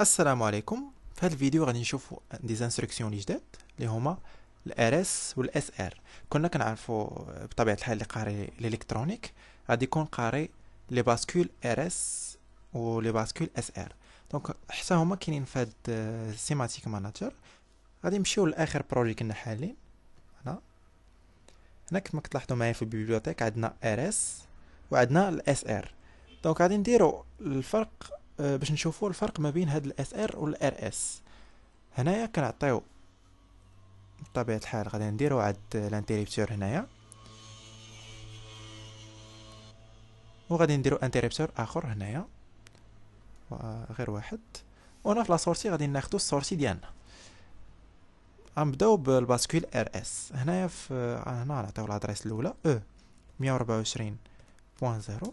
السلام عليكم في هذا الفيديو غادي نشوفوا دي انستركسيون لي جداد اللي هما الار اس والاس ار كنا كنعرفوا بطبيعه الحال اللي قاري الالكترونيك غادي يكون قاري لي باسكول ار اس ولي باسكول اس ار دونك حتى هما كاينين في هاد سيماتيك ماناجر غادي نمشيو لاخر بروجي كنا حالين هنا هنا كما كتلاحظوا معايا في البيبليوتيك عندنا ار اس وعندنا الاس ار دونك غادي نديرو الفرق آه، باش نشوفوا الفرق ما بين هاد الاس ار والار اس هنايا كنعطيو بطبيعه الحال غادي نديرو عاد لانتيريبتور هنايا وغادي نديرو انتيريبتور اخر هنايا غير واحد هنا في لاسورسي غادي ناخدو السورسي ديالنا غنبداو بالباسكول ار اس هنايا في هنا نعطيو لادريس الاولى e او بوان و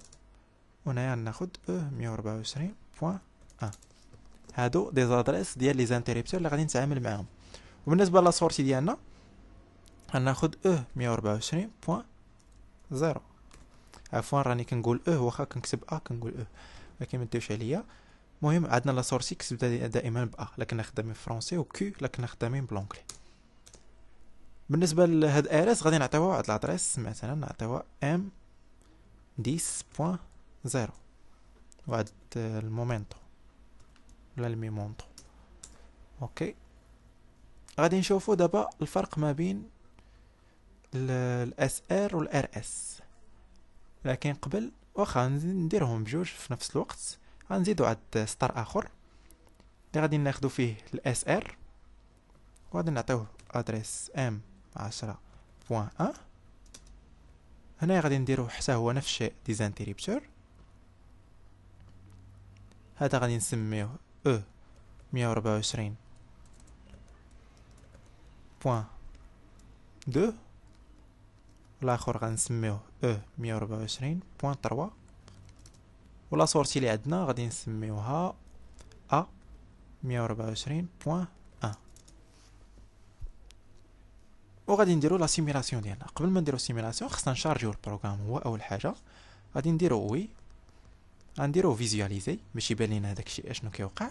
وهنايا ناخد او 124 بوان ان هادو دي زادريس ديال لي زانتيريبتور اللي غادي نتعامل معاهم وبالنسبه لا سورتي ديالنا غناخد او 124 بوان زيرو عفوا راني كنقول او واخا كنكتب ا كنقول او ما كيمديوش عليا المهم عندنا لا سورتي كتبدا دائما ب ا لكن خدامين فرونسي و كيو لكن خدامين بلونكلي بالنسبه لهاد ارس غادي نعطيوها واحد لادريس مثلا نعطيوها ام 10.0 وقعد آه، المومنتو ولا الميمونتو اوكي غادي نشوفو دابا الفرق ما بين الاس ار والار اس لكن قبل واخا نديرهم بجوج في نفس الوقت غنزيدو عاد سطر اخر اللي غادي ناخدو فيه الاس ار وغادي نعطيوه ادريس ام عشرة بوان ان هنا غادي نديرو حتى هو نفس الشيء ديزانتيريبتور هذا غادي نسميه او مية وربعة وعشرين بوان دو غادي غنسميوه او مية وربعة وعشرين بوان تروا ولا سورتي اللي عندنا غادي نسميوها ا مية وربعة وعشرين بوان ان وغادي نديرو لا سيميلاسيون ديالنا قبل ما نديرو سيميلاسيون خصنا نشارجيو البروغرام هو اول حاجه غادي نديرو وي غنديرو فيزواليزي باش يبان لينا هذاك الشيء اشنو كيوقع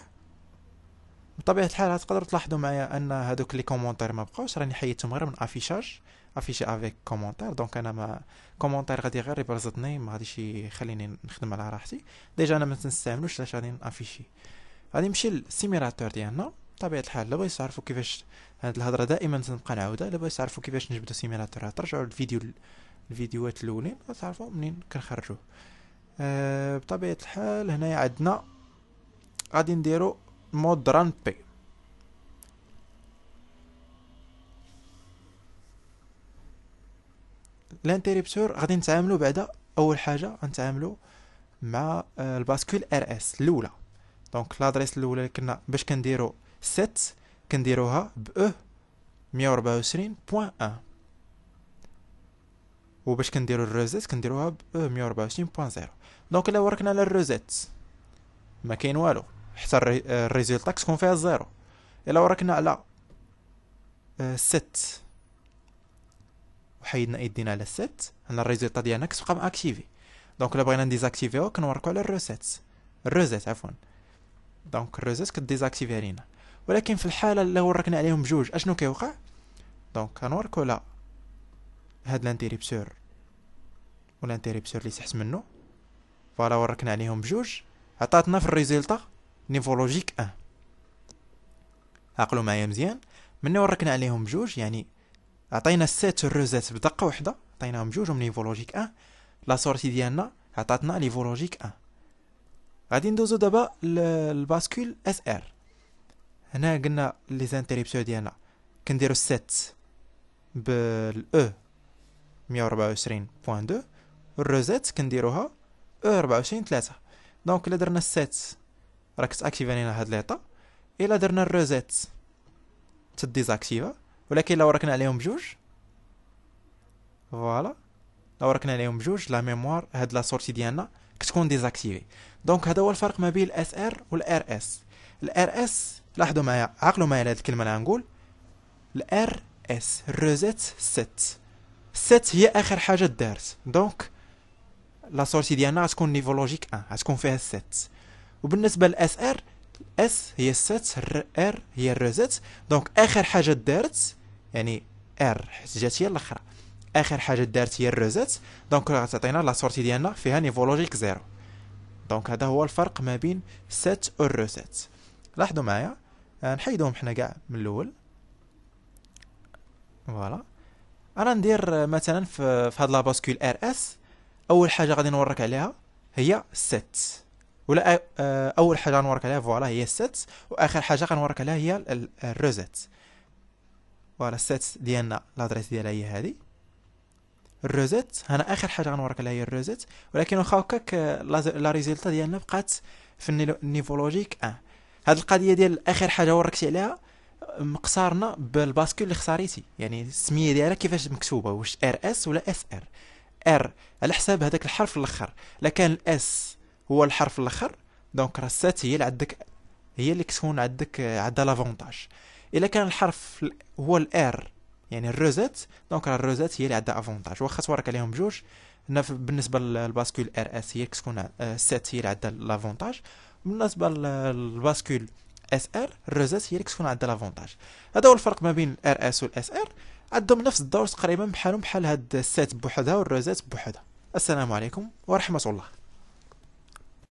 بطبيعه الحال تقدروا تلاحظوا معايا ان هذوك لي كومونتير ما بقاوش راني حيدتهم غير من افيشاج افيشي افيك كومونتير دونك انا ما كومونتير غادي غير يبرزطني ما غاديش يخليني نخدم على راحتي ديجا انا ما تنستعملوش علاش غادي نافيشي غادي نمشي للسيميراتور ديالنا بطبيعه الحال لو بغيتو تعرفوا كيفاش هاد الهضره دائما تنبقى نعاودها لو بغيتو تعرفوا كيفاش نجبدوا سيميراتور ترجعوا للفيديو الفيديوهات الاولين غتعرفوا منين كنخرجوه آه، بطبيعة الحال هنايا عندنا غادي نديرو مود ران بي الانتريبتور غادي نتعاملو بعدا اول حاجه غنتعاملو مع آه، الباسكول ار اس الاولى دونك لادريس الاولى اللي كنا باش كنديرو سيت كنديروها ب 124.1 وباش كنديرو الروزيت كنديروها ب 124.0 دونك الا وركنا على الروزيت ما كاين والو حتى الريزلتا تكون فيها زيرو الا وركنا على آه، ست وحيدنا ايدينا على ست هنا الريزلت ديالنا كتبقى ماكتيفي دونك الا بغينا نديزاكتيفيو كنوركو على الروزيت الروزيت عفوا دونك الروزيت كديزاكتيفي علينا ولكن في الحاله اللي وركنا عليهم بجوج اشنو كيوقع دونك كنوركو على هاد لانتيريبسور والانتيريبسور اللي تحت منه فوالا وركنا عليهم بجوج عطاتنا في الريزلتا نيفولوجيك ان عقلوا معايا مزيان ملي وركنا عليهم بجوج يعني عطينا سيت روزات بدقه وحدة عطيناهم بجوج من نيفولوجيك ان لا سورتي ديالنا عطاتنا نيفولوجيك ان غادي ندوزو دابا للباسكول اس ار هنا قلنا لي زانتيريبسور ديالنا كنديرو سيت بالاو e. 124.2 والروزيت كنديروها او 24 3 دونك الا درنا السيت راه كتاكتيفا لينا هاد ليطا الا درنا الروزيت تديزاكتيفا ولكن لو ركنا عليهم بجوج فوالا لو ركنا عليهم بجوج لا ميموار هاد لا سورتي ديالنا كتكون ديزاكتيفي دونك هذا هو الفرق ما بين الاس ار والار اس الار اس لاحظوا معايا عقلوا معايا هاد الكلمه اللي غنقول الار اس روزيت 6 7 هي اخر حاجه دارت دونك لا سورتي ديالنا غتكون نيفو لوجيك 1 غتكون فيها 7 وبالنسبه للاس ار اس هي 7 ار هي الروزيت دونك اخر حاجه دارت يعني ار حيت جات هي الاخرى اخر حاجه دارت هي الروزيت دونك غتعطينا لا سورتي ديالنا فيها نيفو لوجيك 0 دونك هذا هو الفرق ما بين 7 و الروزيت لاحظوا معايا نحيدهم حنا كاع من الاول فوالا انا ندير مثلا في, في هاد لاباسكول ار اس اول حاجه غادي نورك عليها هي سيت ولا اول حاجه غنورك عليها فوالا هي ست واخر حاجه غنورك عليها هي الروزيت فوالا سيت ديالنا لادريس ديالها هي هذه الروزيت انا اخر حاجه غنورك عليها هي الروزيت ولكن واخا هكاك لا ريزلت ديالنا بقات في النيفولوجيك 1 هاد القضيه ديال اخر حاجه وركتي عليها مقصارنا بالباسكول اللي خساريتي يعني السميه ديالها كيفاش مكتوبه واش ار اس ولا اس ار ار على حساب هذاك الحرف الاخر الا كان الاس هو الحرف الاخر دونك راه السات هي اللي عندك هي اللي كتكون عندك عندها لافونتاج الا كان الحرف هو الار يعني الروزات دونك راه الروزات هي اللي عندها افونتاج واخا تورك عليهم بجوج هنا بالنسبه للباسكول ار اس هي كتكون آه، السات هي اللي عندها لافونتاج بالنسبه للباسكول اس ار الرزاز هي اللي كتكون عندها لافونتاج هذا هو الفرق ما بين الار اس والاس ار عندهم نفس الدور تقريبا بحالهم بحال هاد السات بوحدها والرزات بوحدها السلام عليكم ورحمه الله